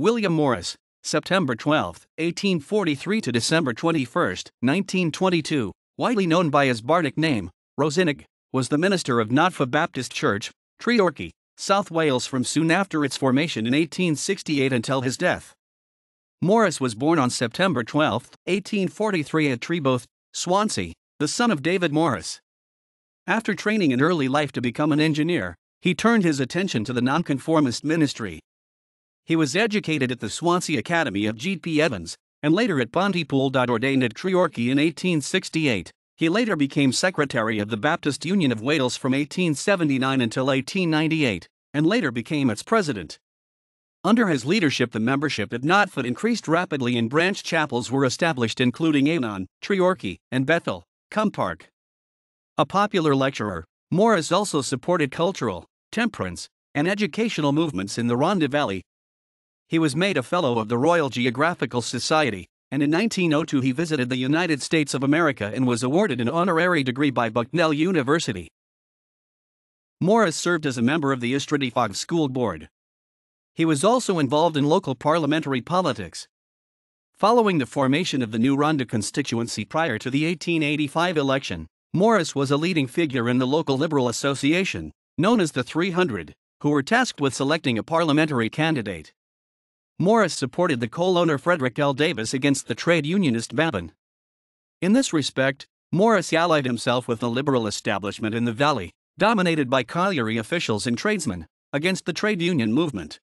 William Morris, September 12, 1843 to December 21, 1922, widely known by his bardic name, Rosinig, was the minister of Notfa Baptist Church, Treorchy, South Wales from soon after its formation in 1868 until his death. Morris was born on September 12, 1843 at Treboth, Swansea, the son of David Morris. After training in early life to become an engineer, he turned his attention to the nonconformist ministry, he was educated at the Swansea Academy of G. P. Evans, and later at Pontypool. Ordained at Treorchy in 1868. He later became secretary of the Baptist Union of Wales from 1879 until 1898, and later became its president. Under his leadership, the membership at Knotfoot increased rapidly, and branch chapels were established, including Anon, Treorchy, and Bethel, Cumpark. A popular lecturer, Morris also supported cultural, temperance, and educational movements in the Rhondda Valley, he was made a Fellow of the Royal Geographical Society, and in 1902 he visited the United States of America and was awarded an honorary degree by Bucknell University. Morris served as a member of the Istradifog School Board. He was also involved in local parliamentary politics. Following the formation of the new Ronda constituency prior to the 1885 election, Morris was a leading figure in the local Liberal Association, known as the 300, who were tasked with selecting a parliamentary candidate. Morris supported the coal owner Frederick L. Davis against the trade unionist Babin. In this respect, Morris allied himself with the liberal establishment in the valley, dominated by colliery officials and tradesmen, against the trade union movement.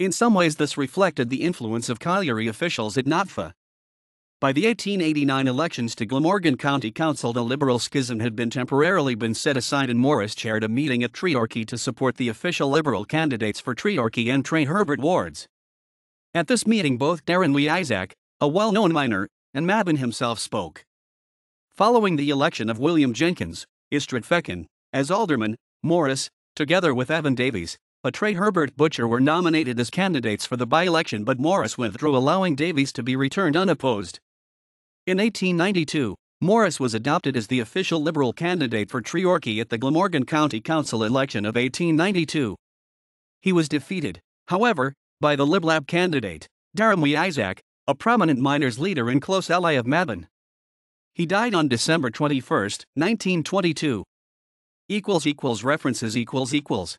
In some ways, this reflected the influence of colliery officials at NATFA. By the 1889 elections to Glamorgan County Council, the liberal schism had been temporarily been set aside, and Morris chaired a meeting at Treorchy to support the official liberal candidates for Treorchy and Tray Herbert wards. At this meeting, both Darren Lee Isaac, a well known miner, and Mabin himself spoke. Following the election of William Jenkins, Istrid Fecken as alderman, Morris, together with Evan Davies, a Trey Herbert Butcher were nominated as candidates for the by election, but Morris withdrew, allowing Davies to be returned unopposed. In 1892, Morris was adopted as the official Liberal candidate for Treorchy at the Glamorgan County Council election of 1892. He was defeated, however, by the LibLab candidate, Daramwe Isaac, a prominent miners leader and close ally of Mabin. He died on December 21, 1922. Equals equals references equals equals.